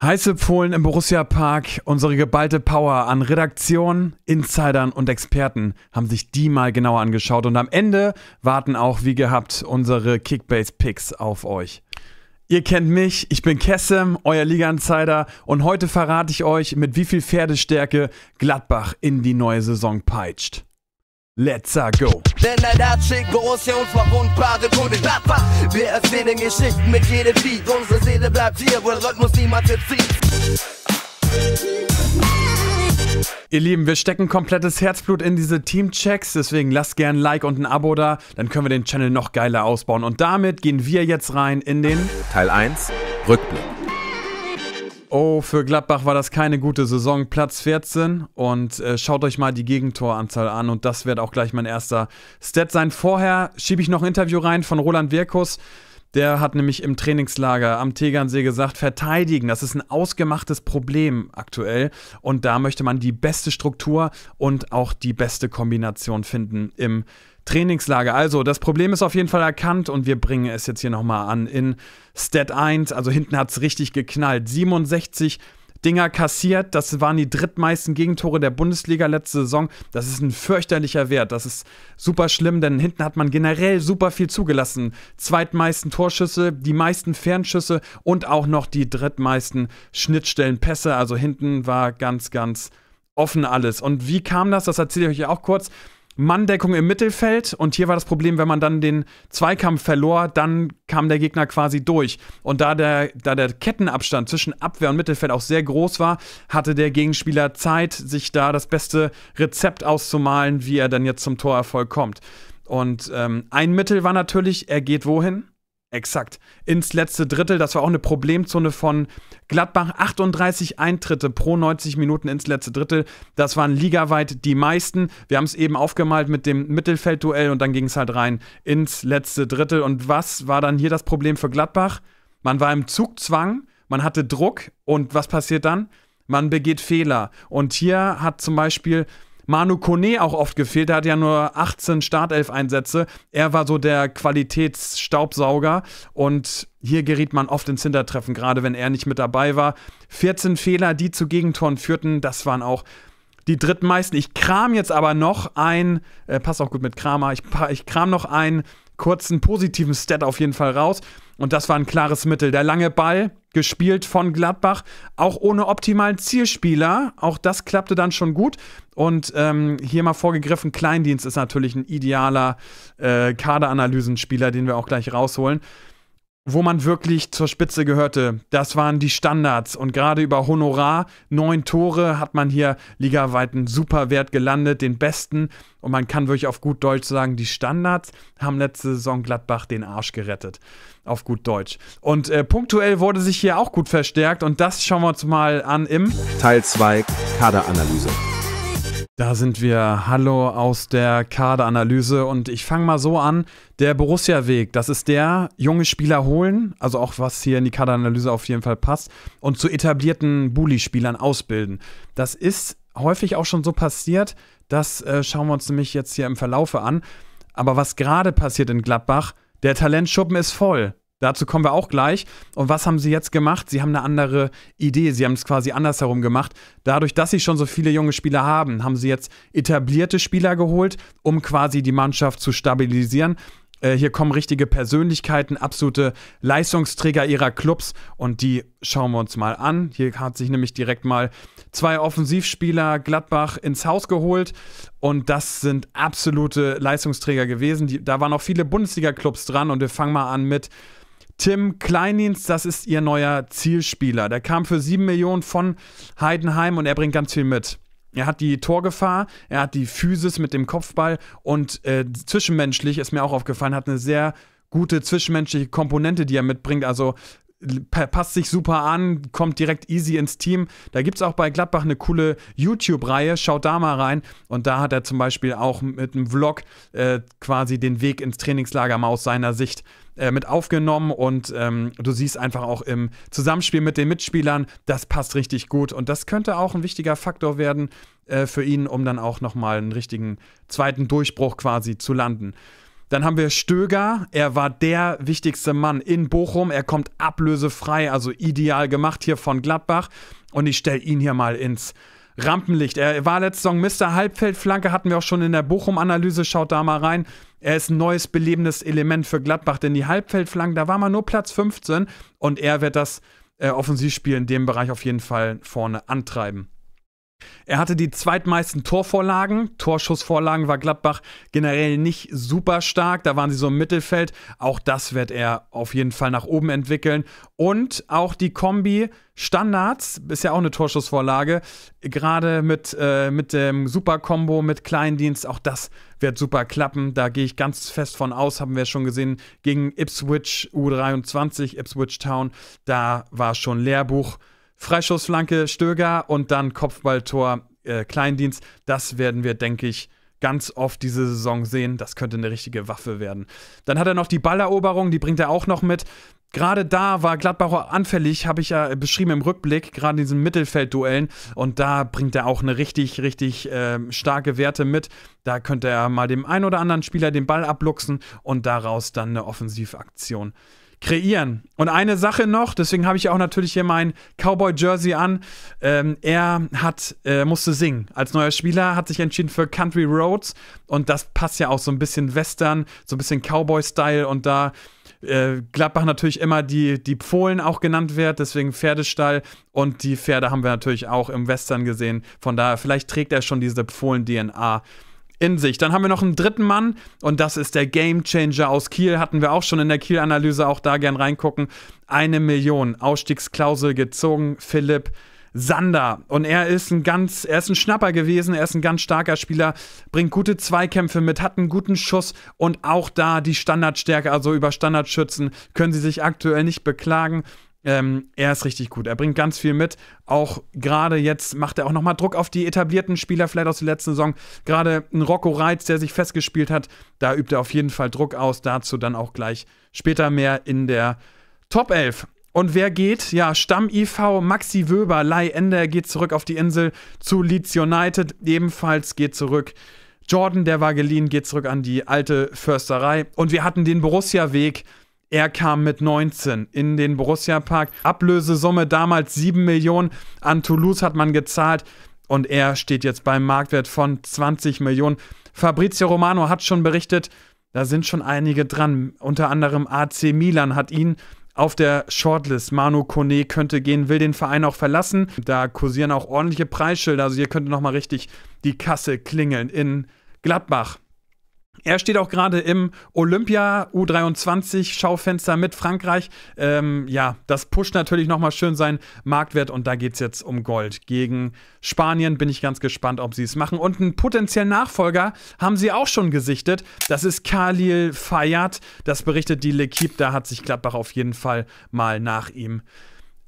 Heiße Polen im Borussia Park, unsere geballte Power an Redaktion, Insidern und Experten haben sich die mal genauer angeschaut und am Ende warten auch wie gehabt unsere Kickbase Picks auf euch. Ihr kennt mich, ich bin Kessem, euer Liga-Insider und heute verrate ich euch, mit wie viel Pferdestärke Gladbach in die neue Saison peitscht. Let's go! Denn ein Herzschick, große, unverwundbare Kundenpapa. Wir erzählen Geschichten mit jedem Beat. Unsere Seele bleibt hier, wo Rhythmus niemand entzieht. Ihr Lieben, wir stecken komplettes Herzblut in diese Teamchecks, deswegen lasst gerne ein Like und ein Abo da, dann können wir den Channel noch geiler ausbauen. Und damit gehen wir jetzt rein in den Teil 1 Rückblick. Oh, für Gladbach war das keine gute Saison. Platz 14 und äh, schaut euch mal die Gegentoranzahl an und das wird auch gleich mein erster Stat sein. Vorher schiebe ich noch ein Interview rein von Roland Wirkus. Der hat nämlich im Trainingslager am Tegernsee gesagt, verteidigen, das ist ein ausgemachtes Problem aktuell. Und da möchte man die beste Struktur und auch die beste Kombination finden im Trainingslager. Trainingslager. Also, das Problem ist auf jeden Fall erkannt und wir bringen es jetzt hier nochmal an in Stat 1. Also hinten hat es richtig geknallt. 67 Dinger kassiert. Das waren die drittmeisten Gegentore der Bundesliga letzte Saison. Das ist ein fürchterlicher Wert. Das ist super schlimm, denn hinten hat man generell super viel zugelassen. Zweitmeisten Torschüsse, die meisten Fernschüsse und auch noch die drittmeisten Schnittstellenpässe. Also hinten war ganz, ganz offen alles. Und wie kam das? Das erzähle ich euch auch kurz. Manndeckung im Mittelfeld und hier war das Problem, wenn man dann den Zweikampf verlor, dann kam der Gegner quasi durch. Und da der, da der Kettenabstand zwischen Abwehr und Mittelfeld auch sehr groß war, hatte der Gegenspieler Zeit, sich da das beste Rezept auszumalen, wie er dann jetzt zum Torerfolg kommt. Und ähm, ein Mittel war natürlich, er geht wohin? Exakt. Ins letzte Drittel, das war auch eine Problemzone von Gladbach. 38 Eintritte pro 90 Minuten ins letzte Drittel. Das waren ligaweit die meisten. Wir haben es eben aufgemalt mit dem Mittelfeldduell und dann ging es halt rein ins letzte Drittel. Und was war dann hier das Problem für Gladbach? Man war im Zugzwang, man hatte Druck und was passiert dann? Man begeht Fehler. Und hier hat zum Beispiel Manu Kone auch oft gefehlt. Er hat ja nur 18 Startelf-Einsätze. Er war so der Qualitätsstaubsauger und hier geriet man oft ins Hintertreffen, gerade wenn er nicht mit dabei war. 14 Fehler, die zu Gegentoren führten, das waren auch die drittmeisten. Ich kram jetzt aber noch ein, äh, passt auch gut mit Kramer, ich, ich kram noch einen kurzen positiven Stat auf jeden Fall raus. Und das war ein klares Mittel. Der lange Ball, gespielt von Gladbach, auch ohne optimalen Zielspieler. Auch das klappte dann schon gut. Und ähm, hier mal vorgegriffen, Kleindienst ist natürlich ein idealer äh, Kaderanalysenspieler, den wir auch gleich rausholen wo man wirklich zur Spitze gehörte. Das waren die Standards. Und gerade über Honorar, neun Tore, hat man hier ligaweit einen super Wert gelandet, den besten. Und man kann wirklich auf gut Deutsch sagen, die Standards haben letzte Saison Gladbach den Arsch gerettet. Auf gut Deutsch. Und äh, punktuell wurde sich hier auch gut verstärkt. Und das schauen wir uns mal an im Teil 2 Kaderanalyse. Da sind wir. Hallo aus der Kaderanalyse und ich fange mal so an. Der Borussia-Weg, das ist der, junge Spieler holen, also auch was hier in die Kaderanalyse auf jeden Fall passt, und zu etablierten Bully-Spielern ausbilden. Das ist häufig auch schon so passiert. Das äh, schauen wir uns nämlich jetzt hier im Verlaufe an. Aber was gerade passiert in Gladbach, der Talentschuppen ist voll. Dazu kommen wir auch gleich. Und was haben sie jetzt gemacht? Sie haben eine andere Idee. Sie haben es quasi andersherum gemacht. Dadurch, dass sie schon so viele junge Spieler haben, haben sie jetzt etablierte Spieler geholt, um quasi die Mannschaft zu stabilisieren. Äh, hier kommen richtige Persönlichkeiten, absolute Leistungsträger ihrer Clubs und die schauen wir uns mal an. Hier hat sich nämlich direkt mal zwei Offensivspieler Gladbach ins Haus geholt und das sind absolute Leistungsträger gewesen. Die, da waren auch viele Bundesliga-Clubs dran und wir fangen mal an mit Tim Kleindienst, das ist ihr neuer Zielspieler. Der kam für 7 Millionen von Heidenheim und er bringt ganz viel mit. Er hat die Torgefahr, er hat die Physis mit dem Kopfball und äh, zwischenmenschlich ist mir auch aufgefallen, hat eine sehr gute zwischenmenschliche Komponente, die er mitbringt. Also passt sich super an, kommt direkt easy ins Team. Da gibt es auch bei Gladbach eine coole YouTube-Reihe, schaut da mal rein. Und da hat er zum Beispiel auch mit einem Vlog äh, quasi den Weg ins Trainingslager mal aus seiner Sicht äh, mit aufgenommen. Und ähm, du siehst einfach auch im Zusammenspiel mit den Mitspielern, das passt richtig gut. Und das könnte auch ein wichtiger Faktor werden äh, für ihn, um dann auch nochmal einen richtigen zweiten Durchbruch quasi zu landen. Dann haben wir Stöger. Er war der wichtigste Mann in Bochum. Er kommt ablösefrei, also ideal gemacht hier von Gladbach. Und ich stelle ihn hier mal ins Rampenlicht. Er war letzte Saison Mr. Halbfeldflanke, hatten wir auch schon in der Bochum-Analyse. Schaut da mal rein. Er ist ein neues belebendes Element für Gladbach, denn die Halbfeldflanken, da war mal nur Platz 15 und er wird das äh, Offensivspiel in dem Bereich auf jeden Fall vorne antreiben. Er hatte die zweitmeisten Torvorlagen. Torschussvorlagen war Gladbach generell nicht super stark. Da waren sie so im Mittelfeld. Auch das wird er auf jeden Fall nach oben entwickeln. Und auch die Kombi Standards ist ja auch eine Torschussvorlage. Gerade mit, äh, mit dem Super-Kombo, mit Kleindienst, auch das wird super klappen. Da gehe ich ganz fest von aus, haben wir schon gesehen, gegen Ipswich U23, Ipswich Town. Da war schon Lehrbuch. Freischussflanke Stöger und dann Kopfballtor äh, Kleindienst. Das werden wir, denke ich, ganz oft diese Saison sehen. Das könnte eine richtige Waffe werden. Dann hat er noch die Balleroberung, die bringt er auch noch mit. Gerade da war Gladbacher anfällig, habe ich ja beschrieben im Rückblick, gerade in diesen Mittelfeldduellen. Und da bringt er auch eine richtig, richtig äh, starke Werte mit. Da könnte er mal dem einen oder anderen Spieler den Ball abluchsen und daraus dann eine Offensivaktion kreieren. Und eine Sache noch, deswegen habe ich auch natürlich hier mein Cowboy-Jersey an. Ähm, er hat, äh, musste singen. Als neuer Spieler hat sich entschieden für Country Roads und das passt ja auch so ein bisschen Western, so ein bisschen Cowboy-Style und da äh, Gladbach natürlich immer die, die Pfohlen auch genannt wird, deswegen Pferdestall und die Pferde haben wir natürlich auch im Western gesehen. Von daher, vielleicht trägt er schon diese Pfohlen-DNA in sich. Dann haben wir noch einen dritten Mann und das ist der Gamechanger aus Kiel. Hatten wir auch schon in der Kiel-Analyse, auch da gern reingucken. Eine Million Ausstiegsklausel gezogen, Philipp. Sander. Und er ist ein ganz, er ist ein Schnapper gewesen, er ist ein ganz starker Spieler, bringt gute Zweikämpfe mit, hat einen guten Schuss und auch da die Standardstärke, also über Standardschützen, können sie sich aktuell nicht beklagen. Ähm, er ist richtig gut. Er bringt ganz viel mit. Auch gerade jetzt macht er auch nochmal Druck auf die etablierten Spieler, vielleicht aus der letzten Saison. Gerade ein Rocco Reitz, der sich festgespielt hat, da übt er auf jeden Fall Druck aus. Dazu dann auch gleich später mehr in der Top 11. Und wer geht? Ja, Stamm-IV Maxi Wöber, Leihender geht zurück auf die Insel zu Leeds United. Ebenfalls geht zurück. Jordan, der war geliehen, geht zurück an die alte Försterei. Und wir hatten den Borussia-Weg er kam mit 19 in den Borussia Park. Ablösesumme damals 7 Millionen. An Toulouse hat man gezahlt und er steht jetzt beim Marktwert von 20 Millionen. Fabrizio Romano hat schon berichtet, da sind schon einige dran. Unter anderem AC Milan hat ihn auf der Shortlist. Manu Kone könnte gehen, will den Verein auch verlassen. Da kursieren auch ordentliche Preisschilder. Also hier könnte nochmal richtig die Kasse klingeln in Gladbach. Er steht auch gerade im Olympia U23 Schaufenster mit Frankreich. Ähm, ja, das pusht natürlich nochmal schön seinen Marktwert und da geht es jetzt um Gold. Gegen Spanien bin ich ganz gespannt, ob sie es machen. Und einen potenziellen Nachfolger haben sie auch schon gesichtet. Das ist Khalil Fayad. Das berichtet die L'Equipe. Da hat sich Gladbach auf jeden Fall mal nach ihm äh,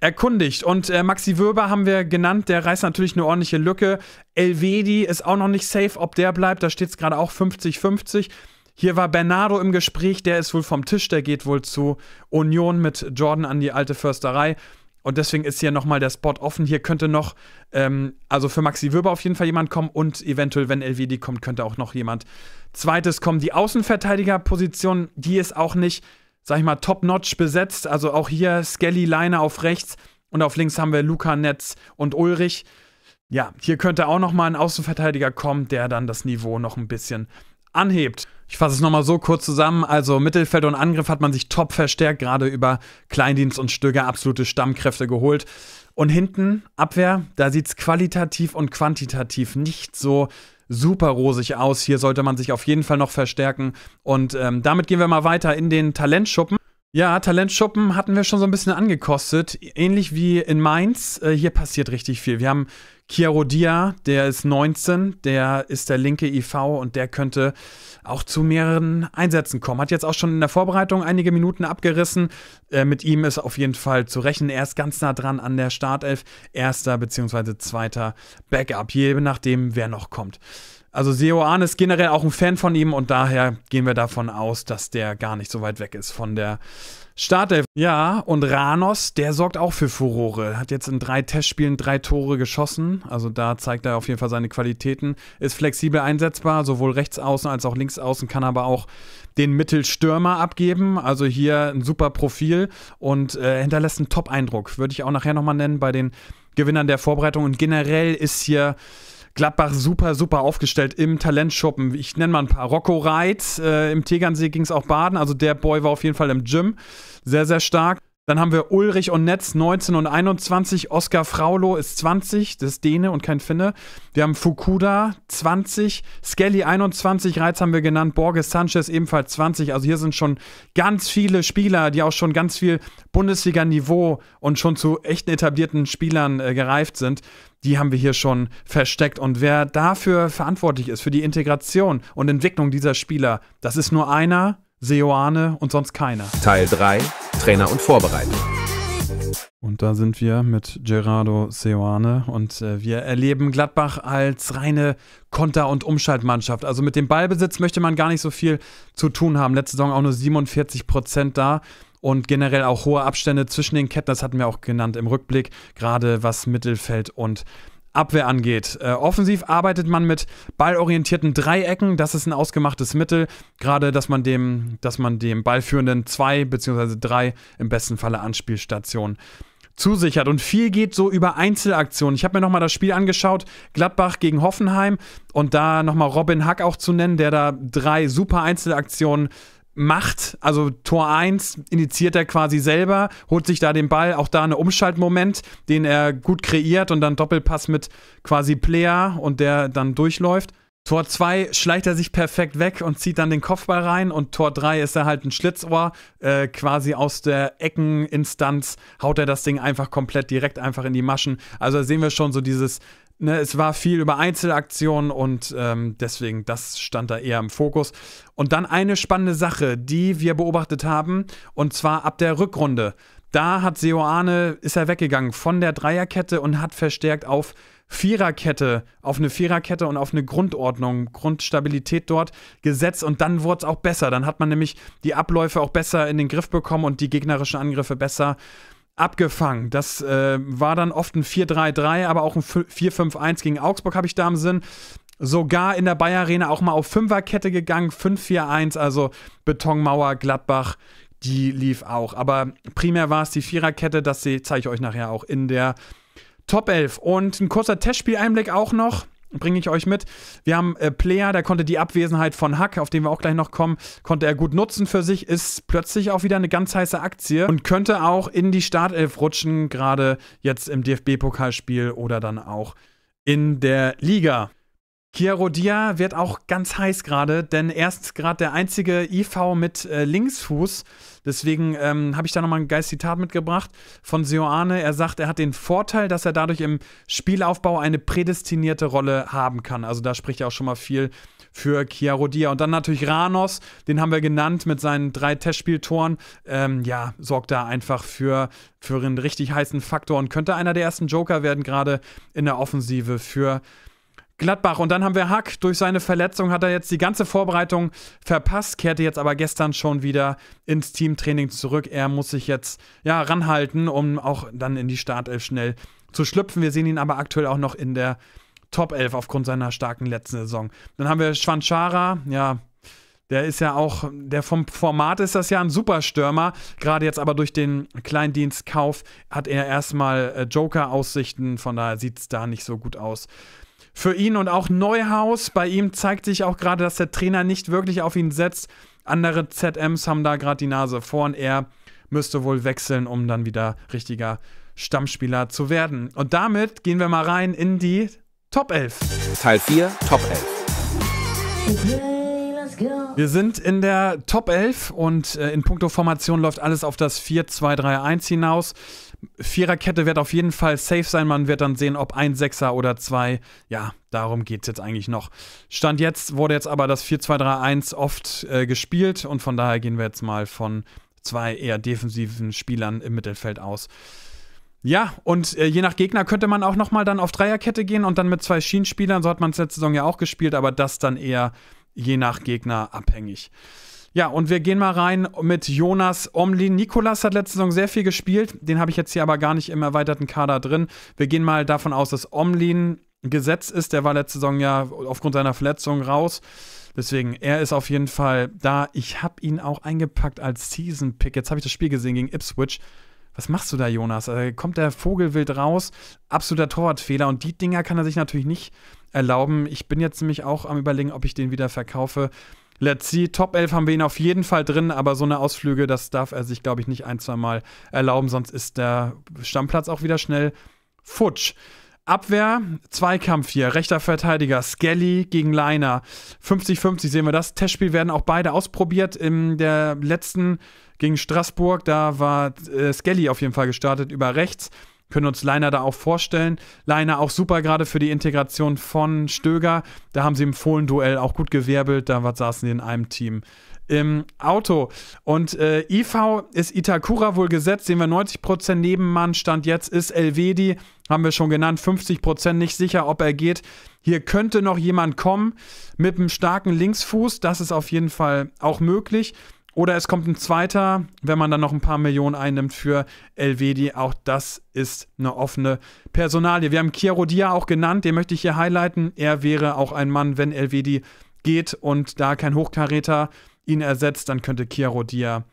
erkundigt. Und äh, Maxi Wöber haben wir genannt, der reißt natürlich eine ordentliche Lücke. Elvedi ist auch noch nicht safe, ob der bleibt. Da steht es gerade auch 50-50. Hier war Bernardo im Gespräch, der ist wohl vom Tisch, der geht wohl zu Union mit Jordan an die alte Försterei. Und deswegen ist hier nochmal der Spot offen. Hier könnte noch, ähm, also für Maxi Wöber auf jeden Fall jemand kommen und eventuell, wenn Elvedi kommt, könnte auch noch jemand zweites kommen. Die Außenverteidigerposition, die ist auch nicht sag ich mal, top-notch besetzt. Also auch hier Skelly Leine auf rechts und auf links haben wir Luca Netz und Ulrich. Ja, hier könnte auch nochmal ein Außenverteidiger kommen, der dann das Niveau noch ein bisschen anhebt. Ich fasse es nochmal so kurz zusammen. Also Mittelfeld und Angriff hat man sich top verstärkt, gerade über Kleindienst und Stöger absolute Stammkräfte geholt. Und hinten, Abwehr, da sieht es qualitativ und quantitativ nicht so super rosig aus. Hier sollte man sich auf jeden Fall noch verstärken. Und ähm, damit gehen wir mal weiter in den Talentschuppen. Ja, Talentschuppen hatten wir schon so ein bisschen angekostet. Ähnlich wie in Mainz. Äh, hier passiert richtig viel. Wir haben Chiaro der ist 19, der ist der linke IV und der könnte auch zu mehreren Einsätzen kommen. Hat jetzt auch schon in der Vorbereitung einige Minuten abgerissen. Äh, mit ihm ist auf jeden Fall zu rechnen. Er ist ganz nah dran an der Startelf. Erster bzw. zweiter Backup, je nachdem, wer noch kommt. Also Seoane ist generell auch ein Fan von ihm und daher gehen wir davon aus, dass der gar nicht so weit weg ist von der Startelf, ja, und Ranos, der sorgt auch für Furore. Hat jetzt in drei Testspielen drei Tore geschossen. Also da zeigt er auf jeden Fall seine Qualitäten. Ist flexibel einsetzbar, sowohl rechts außen als auch links außen, kann aber auch den Mittelstürmer abgeben. Also hier ein super Profil und äh, hinterlässt einen Top-Eindruck. Würde ich auch nachher nochmal nennen bei den Gewinnern der Vorbereitung. Und generell ist hier Gladbach super, super aufgestellt im Talentschuppen. Ich nenne mal ein paar. Rocco Reit, äh, im Tegernsee ging es auch baden. Also der Boy war auf jeden Fall im Gym. Sehr, sehr stark. Dann haben wir Ulrich und Netz 19 und 21. Oskar Fraulo ist 20, das ist Däne und kein Finne. Wir haben Fukuda 20, Skelly 21, Reiz haben wir genannt, Borges Sanchez ebenfalls 20. Also hier sind schon ganz viele Spieler, die auch schon ganz viel Bundesliga-Niveau und schon zu echten etablierten Spielern äh, gereift sind die haben wir hier schon versteckt. Und wer dafür verantwortlich ist, für die Integration und Entwicklung dieser Spieler, das ist nur einer, Seoane und sonst keiner. Teil 3 Trainer und Vorbereiter. Und da sind wir mit Gerardo Seoane und äh, wir erleben Gladbach als reine Konter- und Umschaltmannschaft. Also mit dem Ballbesitz möchte man gar nicht so viel zu tun haben. Letzte Saison auch nur 47 Prozent da und generell auch hohe Abstände zwischen den Ketten. Das hatten wir auch genannt im Rückblick, gerade was Mittelfeld und Abwehr angeht. Äh, offensiv arbeitet man mit ballorientierten Dreiecken, das ist ein ausgemachtes Mittel, gerade dass man dem, dass man dem ballführenden zwei bzw. drei im besten Falle Anspielstationen zusichert. Und viel geht so über Einzelaktionen. Ich habe mir nochmal das Spiel angeschaut, Gladbach gegen Hoffenheim und da nochmal Robin Hack auch zu nennen, der da drei super Einzelaktionen macht. Also Tor 1 initiiert er quasi selber, holt sich da den Ball, auch da eine Umschaltmoment, den er gut kreiert und dann Doppelpass mit quasi Player und der dann durchläuft. Tor 2 schleicht er sich perfekt weg und zieht dann den Kopfball rein und Tor 3 ist er halt ein Schlitzohr. Äh, quasi aus der Eckeninstanz haut er das Ding einfach komplett direkt einfach in die Maschen. Also da sehen wir schon so dieses Ne, es war viel über Einzelaktionen und ähm, deswegen, das stand da eher im Fokus. Und dann eine spannende Sache, die wir beobachtet haben, und zwar ab der Rückrunde. Da hat Seoane, ist er weggegangen von der Dreierkette und hat verstärkt auf Viererkette, auf eine Viererkette und auf eine Grundordnung, Grundstabilität dort gesetzt und dann wurde es auch besser. Dann hat man nämlich die Abläufe auch besser in den Griff bekommen und die gegnerischen Angriffe besser abgefangen. Das äh, war dann oft ein 4-3-3, aber auch ein 4-5-1 gegen Augsburg habe ich da im Sinn. Sogar in der Bayer Arena auch mal auf Fünferkette gegangen, 5-4-1, also Betonmauer, Gladbach, die lief auch. Aber primär war es die Viererkette, das zeige ich euch nachher auch in der Top 11. Und ein kurzer Testspieleinblick auch noch bringe ich euch mit. Wir haben äh, Player, der konnte die Abwesenheit von Hack, auf den wir auch gleich noch kommen, konnte er gut nutzen für sich, ist plötzlich auch wieder eine ganz heiße Aktie und könnte auch in die Startelf rutschen, gerade jetzt im DFB-Pokalspiel oder dann auch in der Liga. Chiarodia wird auch ganz heiß gerade, denn er ist gerade der einzige IV mit äh, Linksfuß. Deswegen ähm, habe ich da nochmal ein geiles Zitat mitgebracht von Sioane. Er sagt, er hat den Vorteil, dass er dadurch im Spielaufbau eine prädestinierte Rolle haben kann. Also da spricht er auch schon mal viel für Chiarodia. Und dann natürlich Ranos, den haben wir genannt mit seinen drei Testspieltoren. Ähm, ja, sorgt da einfach für, für einen richtig heißen Faktor und könnte einer der ersten Joker werden, gerade in der Offensive für Gladbach. Und dann haben wir Hack. Durch seine Verletzung hat er jetzt die ganze Vorbereitung verpasst, kehrte jetzt aber gestern schon wieder ins Teamtraining zurück. Er muss sich jetzt ja ranhalten, um auch dann in die Startelf schnell zu schlüpfen. Wir sehen ihn aber aktuell auch noch in der Top 11 aufgrund seiner starken letzten Saison. Dann haben wir Schwanchara, ja, der ist ja auch, der vom Format ist das ja ein Superstürmer. Gerade jetzt aber durch den Kleindienstkauf hat er erstmal äh, Joker-Aussichten, von daher sieht es da nicht so gut aus für ihn und auch Neuhaus. Bei ihm zeigt sich auch gerade, dass der Trainer nicht wirklich auf ihn setzt. Andere ZMs haben da gerade die Nase vorn. Er müsste wohl wechseln, um dann wieder richtiger Stammspieler zu werden. Und damit gehen wir mal rein in die Top 11. Teil 4, Top 11. Wir sind in der Top 11 und äh, in puncto Formation läuft alles auf das 4-2-3-1 hinaus. Viererkette wird auf jeden Fall safe sein. Man wird dann sehen, ob ein Sechser oder zwei. Ja, darum geht es jetzt eigentlich noch. Stand jetzt wurde jetzt aber das 4-2-3-1 oft äh, gespielt und von daher gehen wir jetzt mal von zwei eher defensiven Spielern im Mittelfeld aus. Ja, und äh, je nach Gegner könnte man auch nochmal dann auf Dreierkette gehen und dann mit zwei Schienenspielern. So hat man es letzte Saison ja auch gespielt, aber das dann eher je nach Gegner abhängig. Ja, und wir gehen mal rein mit Jonas Omlin. Nikolas hat letzte Saison sehr viel gespielt. Den habe ich jetzt hier aber gar nicht im erweiterten Kader drin. Wir gehen mal davon aus, dass Omlin Gesetz ist. Der war letzte Saison ja aufgrund seiner Verletzung raus. Deswegen, er ist auf jeden Fall da. Ich habe ihn auch eingepackt als Season-Pick. Jetzt habe ich das Spiel gesehen gegen Ipswich. Was machst du da, Jonas? Also kommt der Vogelwild raus? Absoluter Torwartfehler. Und die Dinger kann er sich natürlich nicht erlauben. Ich bin jetzt nämlich auch am Überlegen, ob ich den wieder verkaufe let's see. Top 11 haben wir ihn auf jeden Fall drin, aber so eine Ausflüge, das darf er sich, glaube ich, nicht ein, zwei Mal erlauben, sonst ist der Stammplatz auch wieder schnell futsch. Abwehr, Zweikampf hier, rechter Verteidiger, Skelly gegen Leiner. 50-50 sehen wir das. Testspiel werden auch beide ausprobiert. In der letzten gegen Straßburg, da war äh, Skelly auf jeden Fall gestartet über rechts können uns Leiner da auch vorstellen. Leiner auch super gerade für die Integration von Stöger. Da haben sie im Fohlen-Duell auch gut gewerbelt. Da saßen die in einem Team im Auto. Und äh, IV ist Itakura wohl gesetzt, sehen wir 90% Nebenmann. Stand jetzt ist Elvedi, haben wir schon genannt, 50% nicht sicher, ob er geht. Hier könnte noch jemand kommen mit einem starken Linksfuß. Das ist auf jeden Fall auch möglich. Oder es kommt ein zweiter, wenn man dann noch ein paar Millionen einnimmt für Elvedi. Auch das ist eine offene Personalie. Wir haben Chiaro Dia auch genannt, den möchte ich hier highlighten. Er wäre auch ein Mann, wenn Elvedi geht und da kein Hochkaräter ihn ersetzt, dann könnte Chiaro Dia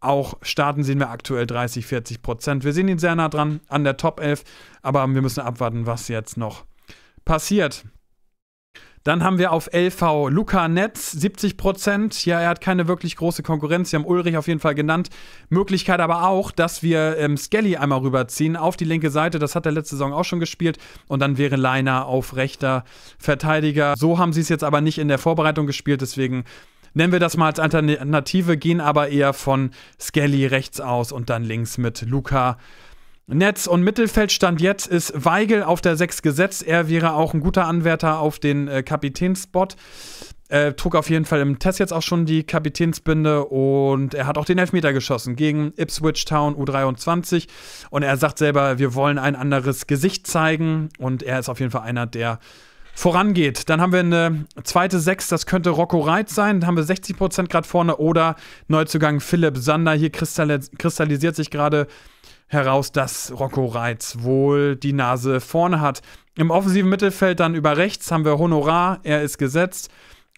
auch starten. Sehen wir aktuell 30, 40 Prozent. Wir sehen ihn sehr nah dran an der Top 11, aber wir müssen abwarten, was jetzt noch passiert. Dann haben wir auf LV Luca Netz 70 Ja, er hat keine wirklich große Konkurrenz. Sie haben Ulrich auf jeden Fall genannt. Möglichkeit aber auch, dass wir ähm, Skelly einmal rüberziehen auf die linke Seite. Das hat er letzte Saison auch schon gespielt. Und dann wäre Leiner auf rechter Verteidiger. So haben sie es jetzt aber nicht in der Vorbereitung gespielt. Deswegen nennen wir das mal als Alternative, gehen aber eher von Skelly rechts aus und dann links mit Luca Netz und Mittelfeldstand jetzt ist Weigel auf der 6 gesetzt. Er wäre auch ein guter Anwärter auf den äh, Kapitänspot. Äh, trug auf jeden Fall im Test jetzt auch schon die Kapitänsbinde und er hat auch den Elfmeter geschossen gegen Ipswich Town U23. Und er sagt selber, wir wollen ein anderes Gesicht zeigen und er ist auf jeden Fall einer, der vorangeht. Dann haben wir eine zweite Sechs, das könnte Rocco Reit sein. Dann haben wir 60% gerade vorne oder Neuzugang Philipp Sander. Hier kristallisiert sich gerade heraus, dass Rocco Reitz wohl die Nase vorne hat. Im offensiven Mittelfeld dann über rechts haben wir Honorar, er ist gesetzt.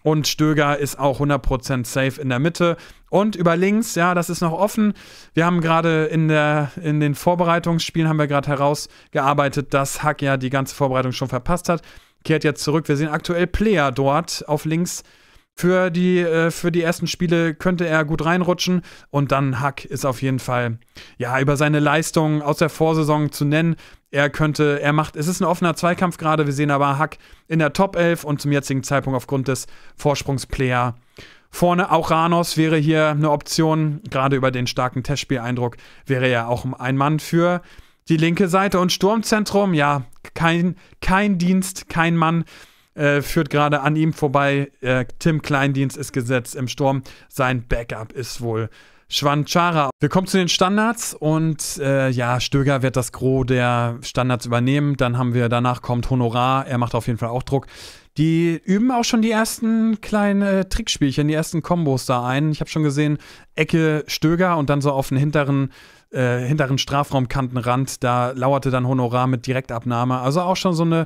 Und Stöger ist auch 100% safe in der Mitte. Und über links, ja, das ist noch offen. Wir haben gerade in, in den Vorbereitungsspielen haben wir gerade herausgearbeitet, dass Hack ja die ganze Vorbereitung schon verpasst hat. Kehrt jetzt zurück. Wir sehen aktuell Player dort auf links für die, äh, für die ersten Spiele könnte er gut reinrutschen. Und dann Hack ist auf jeden Fall, ja, über seine Leistung aus der Vorsaison zu nennen. Er könnte, er macht, es ist ein offener Zweikampf gerade. Wir sehen aber Hack in der Top 11 und zum jetzigen Zeitpunkt aufgrund des Vorsprungsplayer vorne. Auch Ranos wäre hier eine Option. Gerade über den starken Testspieleindruck wäre er auch ein Mann für die linke Seite und Sturmzentrum. Ja, kein, kein Dienst, kein Mann äh, führt gerade an ihm vorbei. Äh, Tim Kleindienst ist gesetzt im Sturm. Sein Backup ist wohl Schwanchara. Wir kommen zu den Standards und äh, ja, Stöger wird das Gros der Standards übernehmen. Dann haben wir, danach kommt Honorar, er macht auf jeden Fall auch Druck. Die üben auch schon die ersten kleinen äh, Trickspielchen, die ersten Kombos da ein. Ich habe schon gesehen, Ecke Stöger und dann so auf den hinteren, äh, hinteren Strafraumkantenrand, da lauerte dann Honorar mit Direktabnahme. Also auch schon so eine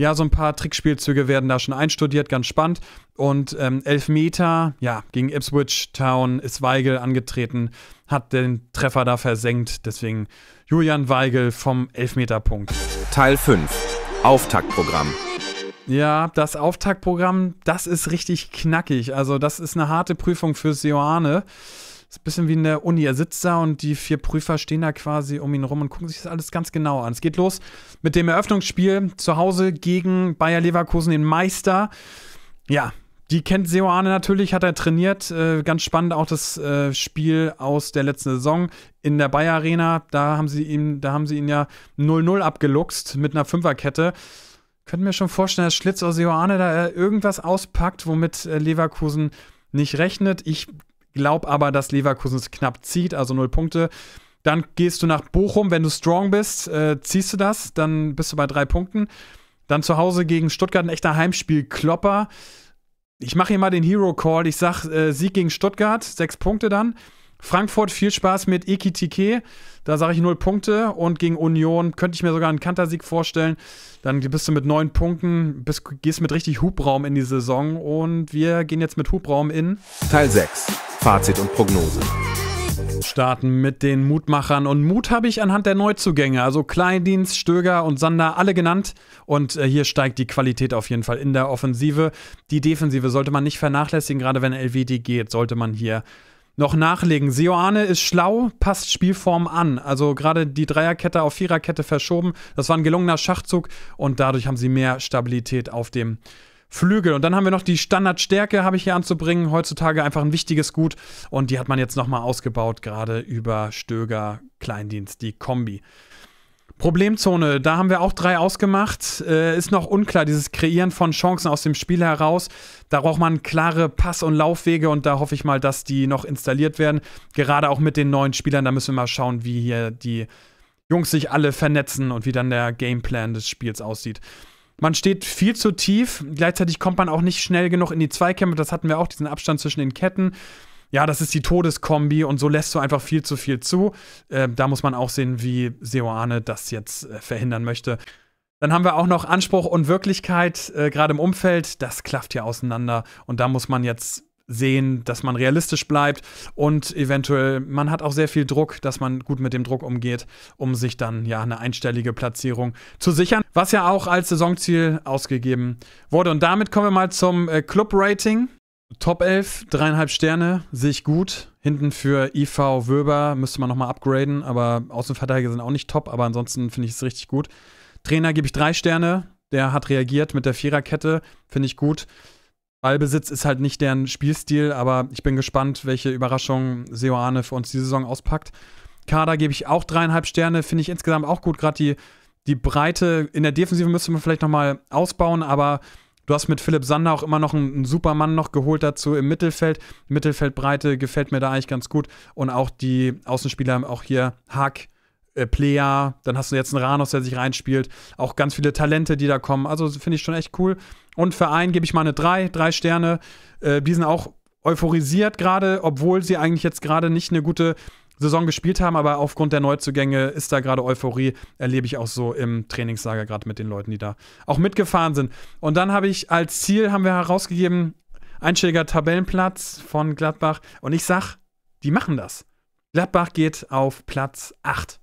ja, so ein paar Trickspielzüge werden da schon einstudiert, ganz spannend. Und ähm, Elfmeter, ja, gegen Ipswich Town ist Weigel angetreten, hat den Treffer da versenkt. Deswegen Julian Weigel vom Elfmeterpunkt. Teil 5. Auftaktprogramm. Ja, das Auftaktprogramm, das ist richtig knackig. Also, das ist eine harte Prüfung für Sioane. Ist ein bisschen wie in der Uni. Er sitzt da und die vier Prüfer stehen da quasi um ihn rum und gucken sich das alles ganz genau an. Es geht los mit dem Eröffnungsspiel zu Hause gegen Bayer Leverkusen, den Meister. Ja, die kennt Seoane natürlich, hat er trainiert. Äh, ganz spannend auch das äh, Spiel aus der letzten Saison in der Bayer Arena. Da haben sie ihn, da haben sie ihn ja 0-0 abgeluchst mit einer Fünferkette. Könnten mir schon vorstellen, dass Schlitz aus Seoane da äh, irgendwas auspackt, womit äh, Leverkusen nicht rechnet. Ich Glaub aber, dass Leverkusen es knapp zieht, also null Punkte. Dann gehst du nach Bochum, wenn du strong bist, äh, ziehst du das, dann bist du bei drei Punkten. Dann zu Hause gegen Stuttgart ein echter Heimspiel Klopper. Ich mache hier mal den Hero Call. Ich sag äh, Sieg gegen Stuttgart, sechs Punkte dann. Frankfurt, viel Spaß mit Ekitike. Da sage ich null Punkte. Und gegen Union könnte ich mir sogar einen Kantersieg vorstellen. Dann bist du mit neun Punkten, bist, gehst mit richtig Hubraum in die Saison. Und wir gehen jetzt mit Hubraum in Teil 6. Fazit und Prognose starten mit den Mutmachern. Und Mut habe ich anhand der Neuzugänge. Also Kleindienst, Stöger und Sander, alle genannt. Und äh, hier steigt die Qualität auf jeden Fall in der Offensive. Die Defensive sollte man nicht vernachlässigen, gerade wenn LWD geht, sollte man hier noch nachlegen. Seoane ist schlau, passt Spielform an. Also gerade die Dreierkette auf Viererkette verschoben. Das war ein gelungener Schachzug und dadurch haben sie mehr Stabilität auf dem Flügel. Und dann haben wir noch die Standardstärke, habe ich hier anzubringen. Heutzutage einfach ein wichtiges Gut. Und die hat man jetzt nochmal ausgebaut, gerade über Stöger, Kleindienst, die Kombi. Problemzone, da haben wir auch drei ausgemacht. Äh, ist noch unklar, dieses Kreieren von Chancen aus dem Spiel heraus. Da braucht man klare Pass- und Laufwege und da hoffe ich mal, dass die noch installiert werden. Gerade auch mit den neuen Spielern, da müssen wir mal schauen, wie hier die Jungs sich alle vernetzen und wie dann der Gameplan des Spiels aussieht. Man steht viel zu tief, gleichzeitig kommt man auch nicht schnell genug in die Zweikämpfe, das hatten wir auch, diesen Abstand zwischen den Ketten ja, das ist die Todeskombi und so lässt du einfach viel zu viel zu. Äh, da muss man auch sehen, wie Seoane das jetzt äh, verhindern möchte. Dann haben wir auch noch Anspruch und Wirklichkeit, äh, gerade im Umfeld. Das klafft ja auseinander und da muss man jetzt sehen, dass man realistisch bleibt und eventuell, man hat auch sehr viel Druck, dass man gut mit dem Druck umgeht, um sich dann ja eine einstellige Platzierung zu sichern, was ja auch als Saisonziel ausgegeben wurde. Und damit kommen wir mal zum äh, Club-Rating. Top 11, dreieinhalb Sterne, sehe ich gut. Hinten für IV Wöber müsste man nochmal upgraden, aber Außenverteidiger sind auch nicht top, aber ansonsten finde ich es richtig gut. Trainer gebe ich drei Sterne, der hat reagiert mit der Viererkette, finde ich gut. Ballbesitz ist halt nicht deren Spielstil, aber ich bin gespannt, welche Überraschung Seoane für uns die Saison auspackt. Kader gebe ich auch dreieinhalb Sterne, finde ich insgesamt auch gut. Gerade die, die Breite in der Defensive müsste man vielleicht nochmal ausbauen, aber Du hast mit Philipp Sander auch immer noch einen, einen super Mann noch geholt dazu im Mittelfeld. Mittelfeldbreite gefällt mir da eigentlich ganz gut. Und auch die Außenspieler, auch hier Hack, äh, Plea, dann hast du jetzt einen Ranos, der sich reinspielt. Auch ganz viele Talente, die da kommen. Also finde ich schon echt cool. Und für einen gebe ich mal eine 3, 3 Sterne. Äh, die sind auch euphorisiert gerade, obwohl sie eigentlich jetzt gerade nicht eine gute Saison gespielt haben, aber aufgrund der Neuzugänge ist da gerade Euphorie, erlebe ich auch so im Trainingslager gerade mit den Leuten, die da auch mitgefahren sind. Und dann habe ich als Ziel, haben wir herausgegeben, einstelliger Tabellenplatz von Gladbach. Und ich sag, die machen das. Gladbach geht auf Platz 8.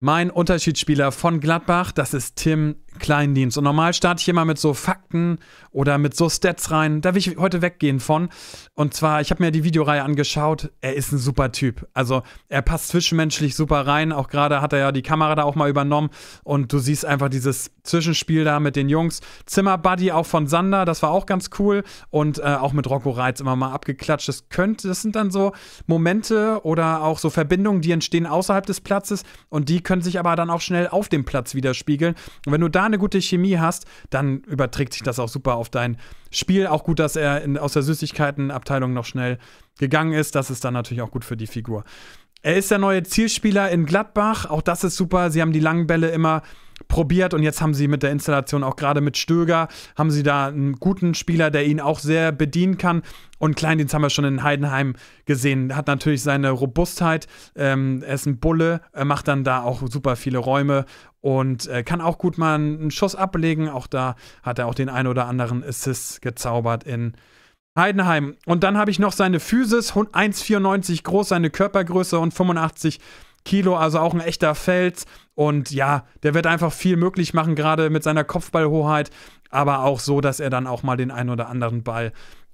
Mein Unterschiedsspieler von Gladbach, das ist Tim kleinen Dienst. Und normal starte ich immer mit so Fakten oder mit so Stats rein. Da will ich heute weggehen von. Und zwar, ich habe mir die Videoreihe angeschaut. Er ist ein super Typ. Also, er passt zwischenmenschlich super rein. Auch gerade hat er ja die Kamera da auch mal übernommen. Und du siehst einfach dieses Zwischenspiel da mit den Jungs. Zimmerbuddy auch von Sander, das war auch ganz cool. Und äh, auch mit Rocco Reitz immer mal abgeklatscht. Das könnte, das sind dann so Momente oder auch so Verbindungen, die entstehen außerhalb des Platzes. Und die können sich aber dann auch schnell auf dem Platz widerspiegeln. Und wenn du da eine gute Chemie hast, dann überträgt sich das auch super auf dein Spiel. Auch gut, dass er in, aus der Süßigkeitenabteilung noch schnell gegangen ist. Das ist dann natürlich auch gut für die Figur. Er ist der neue Zielspieler in Gladbach. Auch das ist super. Sie haben die langen Bälle immer probiert und jetzt haben sie mit der Installation auch gerade mit Stöger, haben sie da einen guten Spieler, der ihn auch sehr bedienen kann. Und Kleindienst haben wir schon in Heidenheim gesehen, hat natürlich seine Robustheit, ähm, er ist ein Bulle, er macht dann da auch super viele Räume und äh, kann auch gut mal einen Schuss ablegen. Auch da hat er auch den ein oder anderen Assist gezaubert in Heidenheim. Und dann habe ich noch seine Physis, 1,94 groß, seine Körpergröße und 85 Kilo, also auch ein echter Fels. Und ja, der wird einfach viel möglich machen, gerade mit seiner Kopfballhoheit, aber auch so, dass er dann auch mal den einen oder anderen Ball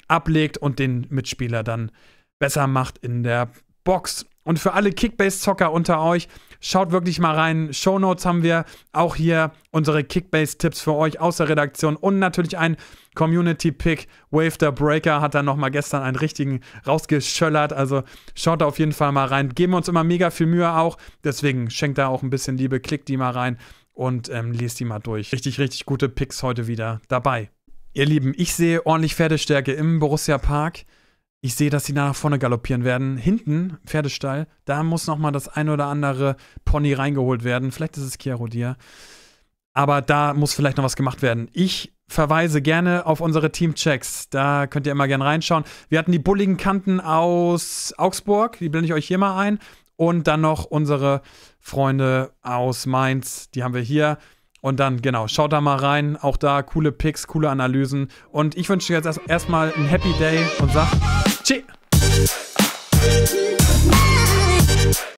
ablegt und den Mitspieler dann besser macht in der Box. Und für alle Kickbase-Zocker unter euch, schaut wirklich mal rein. Show Notes haben wir auch hier unsere Kickbase-Tipps für euch aus der Redaktion und natürlich ein Community Pick, Wave the Breaker hat dann nochmal gestern einen richtigen rausgeschöllert. Also schaut da auf jeden Fall mal rein. Geben wir uns immer mega viel Mühe auch. Deswegen schenkt da auch ein bisschen Liebe, klickt die mal rein und ähm, lest die mal durch. Richtig, richtig gute Picks heute wieder dabei. Ihr Lieben, ich sehe ordentlich Pferdestärke im Borussia Park. Ich sehe, dass sie nach vorne galoppieren werden. Hinten, Pferdestall, da muss nochmal das ein oder andere Pony reingeholt werden. Vielleicht ist es Chiaro Dia. Aber da muss vielleicht noch was gemacht werden. Ich verweise gerne auf unsere Teamchecks. Da könnt ihr immer gerne reinschauen. Wir hatten die bulligen Kanten aus Augsburg, die blende ich euch hier mal ein. Und dann noch unsere Freunde aus Mainz, die haben wir hier. Und dann, genau, schaut da mal rein. Auch da coole Picks, coole Analysen. Und ich wünsche dir jetzt erstmal erst einen Happy Day und sag Tschüss.